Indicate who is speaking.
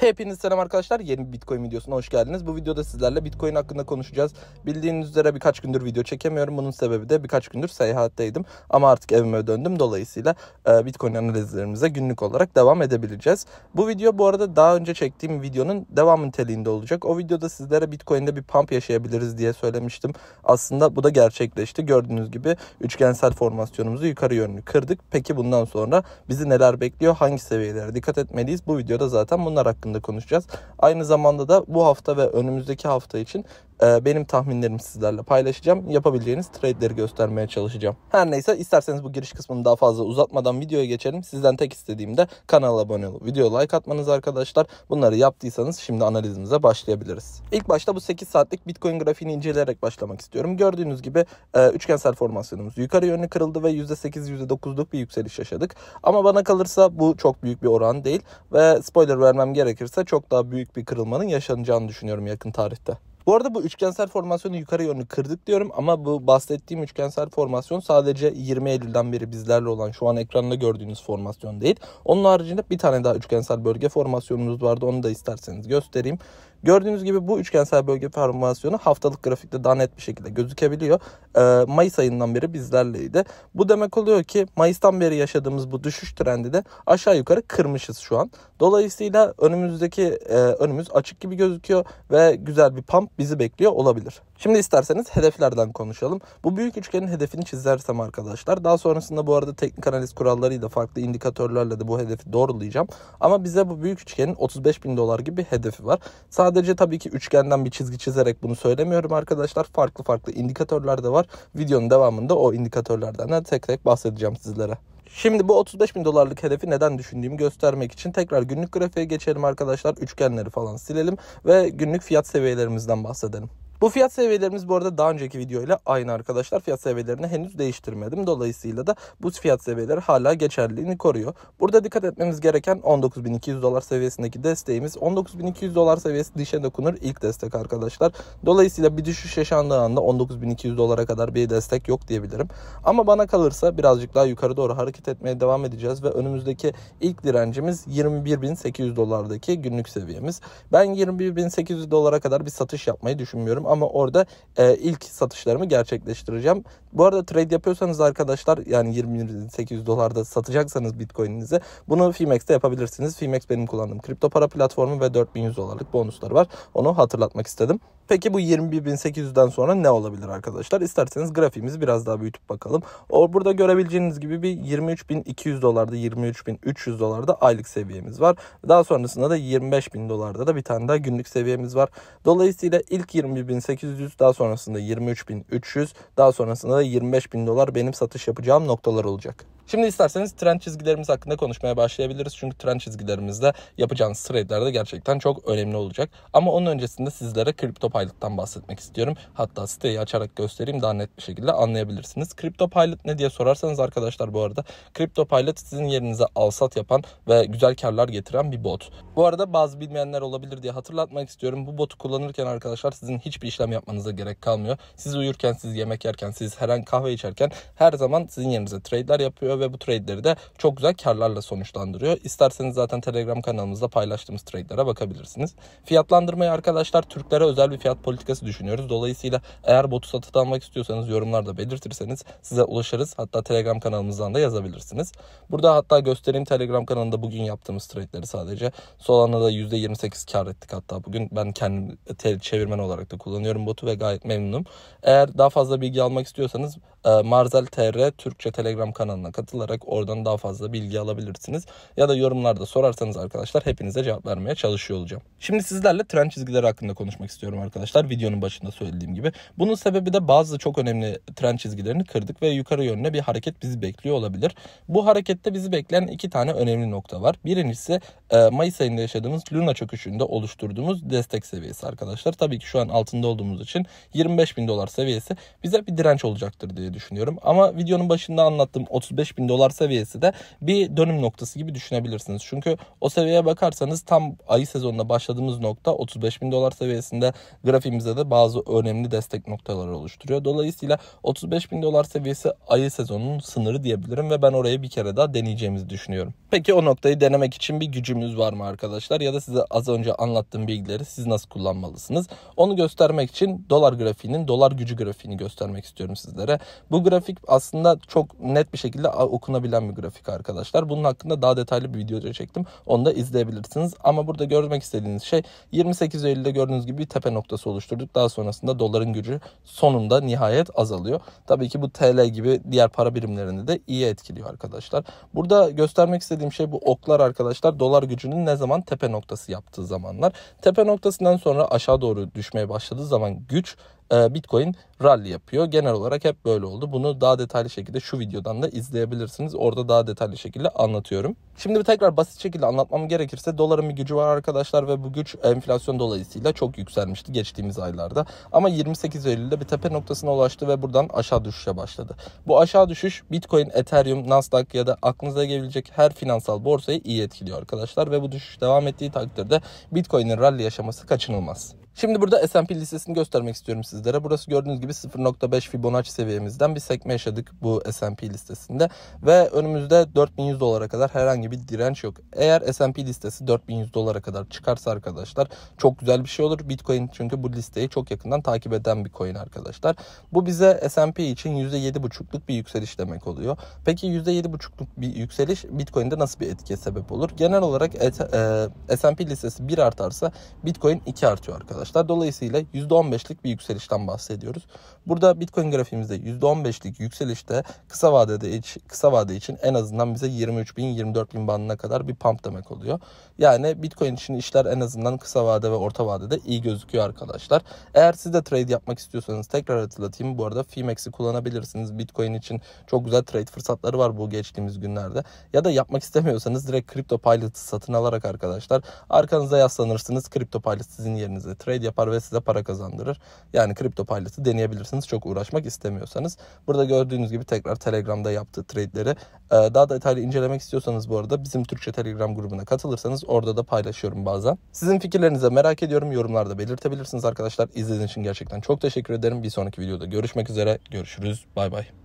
Speaker 1: Hepiniz selam arkadaşlar. Yeni bir Bitcoin videosuna hoş geldiniz. Bu videoda sizlerle Bitcoin hakkında konuşacağız. Bildiğiniz üzere birkaç gündür video çekemiyorum. Bunun sebebi de birkaç gündür seyahatteydim. Ama artık evime döndüm. Dolayısıyla e, Bitcoin analizlerimize günlük olarak devam edebileceğiz. Bu video bu arada daha önce çektiğim videonun devam niteliğinde olacak. O videoda sizlere Bitcoin'de bir pump yaşayabiliriz diye söylemiştim. Aslında bu da gerçekleşti. Gördüğünüz gibi üçgensel formasyonumuzu yukarı yönlü kırdık. Peki bundan sonra bizi neler bekliyor? Hangi seviyelere dikkat etmeliyiz? Bu videoda zaten bunlar hakkında hakkında konuşacağız. Aynı zamanda da bu hafta ve önümüzdeki hafta için ee, benim tahminlerimi sizlerle paylaşacağım. Yapabileceğiniz trade'leri göstermeye çalışacağım. Her neyse isterseniz bu giriş kısmını daha fazla uzatmadan videoya geçelim. Sizden tek istediğim de kanala abone olup video like atmanız arkadaşlar. Bunları yaptıysanız şimdi analizimize başlayabiliriz. İlk başta bu 8 saatlik Bitcoin grafiğini inceleyerek başlamak istiyorum. Gördüğünüz gibi e, üçgensel formasyonumuz yukarı yönlü kırıldı ve %8-%9'luk bir yükseliş yaşadık. Ama bana kalırsa bu çok büyük bir oran değil ve spoiler vermem gerekirse çok daha büyük bir kırılmanın yaşanacağını düşünüyorum yakın tarihte. Bu arada bu üçgensel formasyonu yukarı yönlü kırdık diyorum ama bu bahsettiğim üçgensel formasyon sadece 20 Eylül'den beri bizlerle olan şu an ekranda gördüğünüz formasyon değil. Onun haricinde bir tane daha üçgensel bölge formasyonumuz vardı. Onu da isterseniz göstereyim. Gördüğünüz gibi bu üçgensel bölge formasyonu haftalık grafikte daha net bir şekilde gözükebiliyor. Ee, Mayıs ayından beri bizlerleydi. Bu demek oluyor ki Mayıs'tan beri yaşadığımız bu düşüş trendi de aşağı yukarı kırmışız şu an. Dolayısıyla önümüzdeki e, önümüz açık gibi gözüküyor ve güzel bir pump bizi bekliyor olabilir. Şimdi isterseniz hedeflerden konuşalım. Bu büyük üçgenin hedefini çizersem arkadaşlar daha sonrasında bu arada teknik analiz kurallarıyla farklı indikatörlerle de bu hedefi doğrulayacağım. Ama bize bu büyük üçgenin 35 bin dolar gibi bir hedefi var. Sadece Sadece tabii ki üçgenden bir çizgi çizerek bunu söylemiyorum arkadaşlar. Farklı farklı indikatörler de var. Videonun devamında o indikatörlerden de tek tek bahsedeceğim sizlere. Şimdi bu 35 bin dolarlık hedefi neden düşündüğümü göstermek için tekrar günlük grafiğe geçelim arkadaşlar. Üçgenleri falan silelim ve günlük fiyat seviyelerimizden bahsedelim. Bu fiyat seviyelerimiz bu arada daha önceki videoyla aynı arkadaşlar. Fiyat seviyelerini henüz değiştirmedim. Dolayısıyla da bu fiyat seviyeleri hala geçerliliğini koruyor. Burada dikkat etmemiz gereken 19.200 dolar seviyesindeki desteğimiz. 19.200 dolar seviyesi dişe dokunur ilk destek arkadaşlar. Dolayısıyla bir düşüş yaşandığı anda 19.200 dolara kadar bir destek yok diyebilirim. Ama bana kalırsa birazcık daha yukarı doğru hareket etmeye devam edeceğiz ve önümüzdeki ilk direncimiz 21.800 dolardaki günlük seviyemiz. Ben 21.800 dolara kadar bir satış yapmayı düşünmüyorum ama orada e, ilk satışlarımı gerçekleştireceğim. Bu arada trade yapıyorsanız arkadaşlar yani 20.800 dolarda satacaksanız Bitcoin'inizi bunu Fimex'te yapabilirsiniz. Fimex benim kullandığım kripto para platformu ve 4100 dolarlık bonusları var. Onu hatırlatmak istedim. Peki bu 21.800'den sonra ne olabilir arkadaşlar? İsterseniz grafiğimizi biraz daha büyütüp bakalım. O, burada görebileceğiniz gibi bir 23.200 dolarda 23.300 dolarda aylık seviyemiz var. Daha sonrasında da 25.000 dolarda da bir tane daha günlük seviyemiz var. Dolayısıyla ilk 21.800 daha sonrasında 23.300 daha sonrasında da 25.000 dolar benim satış yapacağım noktalar olacak. Şimdi isterseniz trend çizgilerimiz hakkında konuşmaya başlayabiliriz. Çünkü trend çizgilerimizde yapacağınız trade'lerde gerçekten çok önemli olacak. Ama onun öncesinde sizlere kripto pilot'tan bahsetmek istiyorum. Hatta siteyi açarak göstereyim daha net bir şekilde anlayabilirsiniz. Kripto pilot ne diye sorarsanız arkadaşlar bu arada kripto pilot sizin yerinize alsat yapan ve güzel karlar getiren bir bot. Bu arada bazı bilmeyenler olabilir diye hatırlatmak istiyorum. Bu botu kullanırken arkadaşlar sizin hiçbir işlem yapmanıza gerek kalmıyor. Siz uyurken, siz yemek yerken, siz herhangi kahve içerken her zaman sizin yerinize trade'ler yapıyor ve bu trade'leri de çok güzel karlarla sonuçlandırıyor. İsterseniz zaten Telegram kanalımızda paylaştığımız trade'lere bakabilirsiniz. Fiyatlandırmayı arkadaşlar Türklere özel bir fiyat politikası düşünüyoruz. Dolayısıyla eğer botu satın almak istiyorsanız yorumlarda belirtirseniz size ulaşırız. Hatta Telegram kanalımızdan da yazabilirsiniz. Burada hatta göstereyim Telegram kanalında bugün yaptığımız trade'leri sadece. Solana'da %28 kar ettik hatta bugün. Ben kendim çevirmen olarak da kullanıyorum botu ve gayet memnunum. Eğer daha fazla bilgi almak istiyorsanız ee, Marzel TR Türkçe Telegram kanalına katılarak oradan daha fazla bilgi alabilirsiniz. Ya da yorumlarda sorarsanız arkadaşlar hepinize cevap vermeye çalışıyor olacağım. Şimdi sizlerle tren çizgileri hakkında konuşmak istiyorum arkadaşlar. Videonun başında söylediğim gibi. Bunun sebebi de bazı çok önemli tren çizgilerini kırdık ve yukarı yönüne bir hareket bizi bekliyor olabilir. Bu harekette bizi bekleyen iki tane önemli nokta var. Birincisi e, Mayıs ayında yaşadığımız Luna çöküşünde oluşturduğumuz destek seviyesi arkadaşlar. Tabii ki şu an altında olduğumuz için 25 bin dolar seviyesi bize bir direnç olacaktır diye düşünüyorum düşünüyorum. Ama videonun başında anlattığım 35 bin dolar seviyesi de bir dönüm noktası gibi düşünebilirsiniz. Çünkü o seviyeye bakarsanız tam ayı sezonunda başladığımız nokta 35 bin dolar seviyesinde grafiğimizde de bazı önemli destek noktaları oluşturuyor. Dolayısıyla 35 bin dolar seviyesi ayı sezonunun sınırı diyebilirim ve ben orayı bir kere daha deneyeceğimizi düşünüyorum. Peki o noktayı denemek için bir gücümüz var mı arkadaşlar? Ya da size az önce anlattığım bilgileri siz nasıl kullanmalısınız? Onu göstermek için dolar grafiğinin dolar gücü grafiğini göstermek istiyorum sizlere. Bu grafik aslında çok net bir şekilde okunabilen bir grafik arkadaşlar. Bunun hakkında daha detaylı bir video çektim. Onu da izleyebilirsiniz. Ama burada görmek istediğiniz şey 28 Eylül'de gördüğünüz gibi bir tepe noktası oluşturduk. Daha sonrasında doların gücü sonunda nihayet azalıyor. Tabii ki bu TL gibi diğer para birimlerini de iyi etkiliyor arkadaşlar. Burada göstermek istediğim şey bu oklar arkadaşlar. Dolar gücünün ne zaman tepe noktası yaptığı zamanlar. Tepe noktasından sonra aşağı doğru düşmeye başladığı zaman güç e, Bitcoin rally yapıyor. Genel olarak hep böyle oldu. Bunu daha detaylı şekilde şu videodan da izleyebilirsiniz. Orada daha detaylı şekilde anlatıyorum. Şimdi bir tekrar basit şekilde anlatmam gerekirse doların bir gücü var arkadaşlar ve bu güç enflasyon dolayısıyla çok yükselmişti geçtiğimiz aylarda. Ama 28 Eylül'de bir tepe noktasına ulaştı ve buradan aşağı düşüşe başladı. Bu aşağı düşüş Bitcoin, Ethereum, Nasdaq ya da aklınıza gelebilecek her finansal borsayı iyi etkiliyor arkadaşlar ve bu düşüş devam ettiği takdirde Bitcoin'in rally yaşaması kaçınılmaz. Şimdi burada S&P listesini göstermek istiyorum sizlere. Burası gördüğünüz gibi 0.5 Fibonacci seviyemizden bir sekme yaşadık bu S&P listesinde. Ve önümüzde 4100 dolara kadar herhangi bir direnç yok. Eğer S&P listesi 4100 dolara kadar çıkarsa arkadaşlar çok güzel bir şey olur. Bitcoin çünkü bu listeyi çok yakından takip eden bir coin arkadaşlar. Bu bize S&P için %7.5'luk bir yükseliş demek oluyor. Peki %7.5'luk bir yükseliş Bitcoin'de nasıl bir etkiye sebep olur? Genel olarak e, S&P listesi 1 artarsa Bitcoin 2 artıyor arkadaşlar arkadaşlar. Dolayısıyla %15'lik bir yükselişten bahsediyoruz. Burada Bitcoin grafiğimizde %15'lik yükselişte kısa vadede için, kısa vade için en azından bize 23 bin 24 bin bandına kadar bir pump demek oluyor. Yani Bitcoin için işler en azından kısa vade ve orta vadede iyi gözüküyor arkadaşlar. Eğer siz de trade yapmak istiyorsanız tekrar hatırlatayım. Bu arada Fimex'i kullanabilirsiniz. Bitcoin için çok güzel trade fırsatları var bu geçtiğimiz günlerde. Ya da yapmak istemiyorsanız direkt kripto Pilot'ı satın alarak arkadaşlar arkanıza yaslanırsınız. kripto Pilot sizin yerinize trade trade yapar ve size para kazandırır. Yani kripto pilot'ı deneyebilirsiniz çok uğraşmak istemiyorsanız. Burada gördüğünüz gibi tekrar Telegram'da yaptığı trade'leri e, daha da detaylı incelemek istiyorsanız bu arada bizim Türkçe Telegram grubuna katılırsanız orada da paylaşıyorum bazen. Sizin fikirlerinize merak ediyorum. Yorumlarda belirtebilirsiniz arkadaşlar. İzlediğiniz için gerçekten çok teşekkür ederim. Bir sonraki videoda görüşmek üzere. Görüşürüz. Bay bay.